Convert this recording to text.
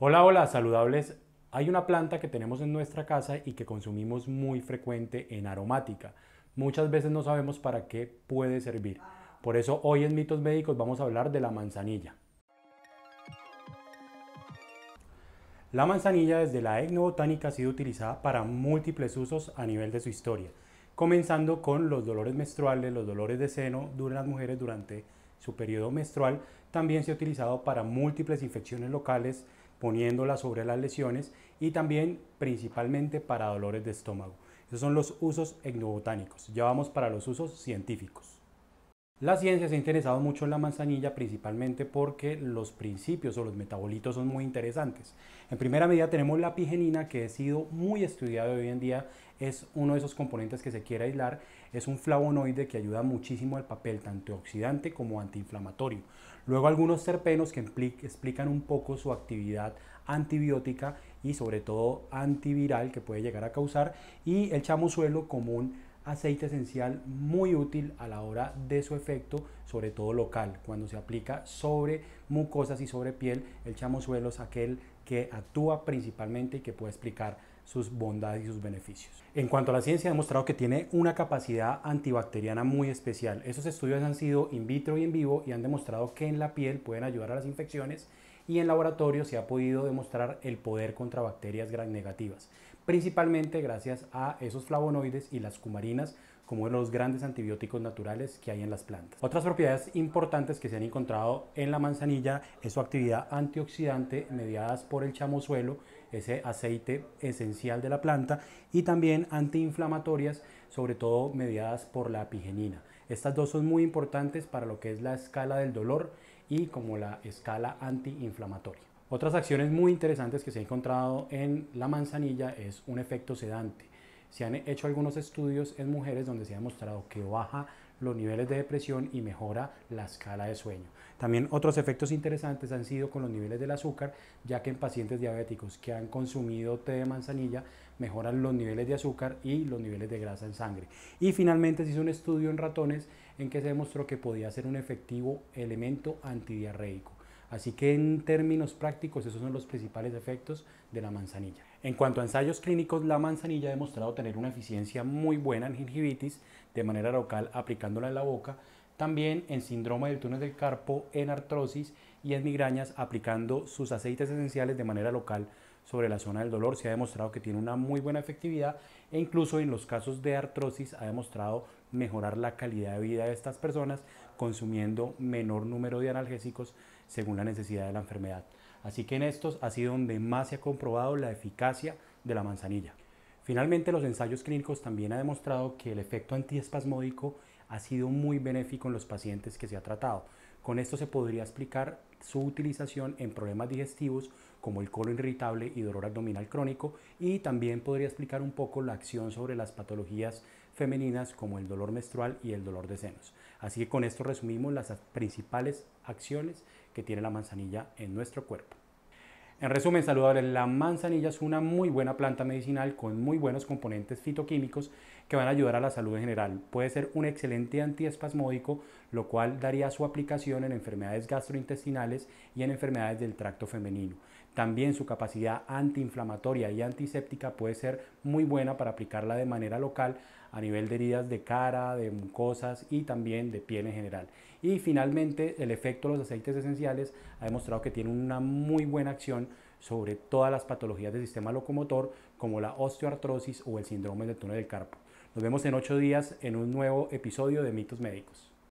Hola, hola, saludables. Hay una planta que tenemos en nuestra casa y que consumimos muy frecuente en aromática. Muchas veces no sabemos para qué puede servir. Por eso hoy en Mitos Médicos vamos a hablar de la manzanilla. La manzanilla desde la etnobotánica ha sido utilizada para múltiples usos a nivel de su historia, comenzando con los dolores menstruales, los dolores de seno durante las mujeres durante su periodo menstrual. También se ha utilizado para múltiples infecciones locales poniéndola sobre las lesiones y también principalmente para dolores de estómago. Esos son los usos etnobotánicos. Ya vamos para los usos científicos. La ciencia se ha interesado mucho en la manzanilla principalmente porque los principios o los metabolitos son muy interesantes. En primera medida tenemos la pigenina que ha sido muy estudiada hoy en día es uno de esos componentes que se quiere aislar. Es un flavonoide que ayuda muchísimo al papel tanto oxidante como antiinflamatorio. Luego algunos terpenos que explican un poco su actividad antibiótica y sobre todo antiviral que puede llegar a causar y el chamuzuelo común aceite esencial muy útil a la hora de su efecto, sobre todo local, cuando se aplica sobre mucosas y sobre piel. El chamozuelo es aquel que actúa principalmente y que puede explicar sus bondades y sus beneficios. En cuanto a la ciencia, ha demostrado que tiene una capacidad antibacteriana muy especial. Esos estudios han sido in vitro y en vivo y han demostrado que en la piel pueden ayudar a las infecciones y en laboratorio se ha podido demostrar el poder contra bacterias gran negativas principalmente gracias a esos flavonoides y las cumarinas como los grandes antibióticos naturales que hay en las plantas. Otras propiedades importantes que se han encontrado en la manzanilla es su actividad antioxidante mediadas por el chamozuelo, ese aceite esencial de la planta, y también antiinflamatorias, sobre todo mediadas por la pigenina. Estas dos son muy importantes para lo que es la escala del dolor y como la escala antiinflamatoria. Otras acciones muy interesantes que se ha encontrado en la manzanilla es un efecto sedante. Se han hecho algunos estudios en mujeres donde se ha demostrado que baja los niveles de depresión y mejora la escala de sueño. También otros efectos interesantes han sido con los niveles del azúcar, ya que en pacientes diabéticos que han consumido té de manzanilla mejoran los niveles de azúcar y los niveles de grasa en sangre. Y finalmente se hizo un estudio en ratones en que se demostró que podía ser un efectivo elemento antidiarreico. Así que en términos prácticos esos son los principales efectos de la manzanilla. En cuanto a ensayos clínicos, la manzanilla ha demostrado tener una eficiencia muy buena en gingivitis de manera local aplicándola en la boca, también en síndrome del túnel del carpo, en artrosis y en migrañas aplicando sus aceites esenciales de manera local sobre la zona del dolor, se ha demostrado que tiene una muy buena efectividad e incluso en los casos de artrosis ha demostrado mejorar la calidad de vida de estas personas consumiendo menor número de analgésicos según la necesidad de la enfermedad. Así que en estos ha sido donde más se ha comprobado la eficacia de la manzanilla. Finalmente, los ensayos clínicos también ha demostrado que el efecto antiespasmódico ha sido muy benéfico en los pacientes que se ha tratado. Con esto se podría explicar su utilización en problemas digestivos como el colon irritable y dolor abdominal crónico y también podría explicar un poco la acción sobre las patologías femeninas como el dolor menstrual y el dolor de senos. Así que con esto resumimos las principales acciones que tiene la manzanilla en nuestro cuerpo. En resumen, saludable, la manzanilla es una muy buena planta medicinal con muy buenos componentes fitoquímicos que van a ayudar a la salud en general. Puede ser un excelente antiespasmódico, lo cual daría su aplicación en enfermedades gastrointestinales y en enfermedades del tracto femenino. También su capacidad antiinflamatoria y antiséptica puede ser muy buena para aplicarla de manera local a nivel de heridas de cara, de mucosas y también de piel en general. Y finalmente, el efecto de los aceites esenciales ha demostrado que tiene una muy buena acción sobre todas las patologías del sistema locomotor como la osteoartrosis o el síndrome del túnel del carpo. Nos vemos en ocho días en un nuevo episodio de Mitos Médicos.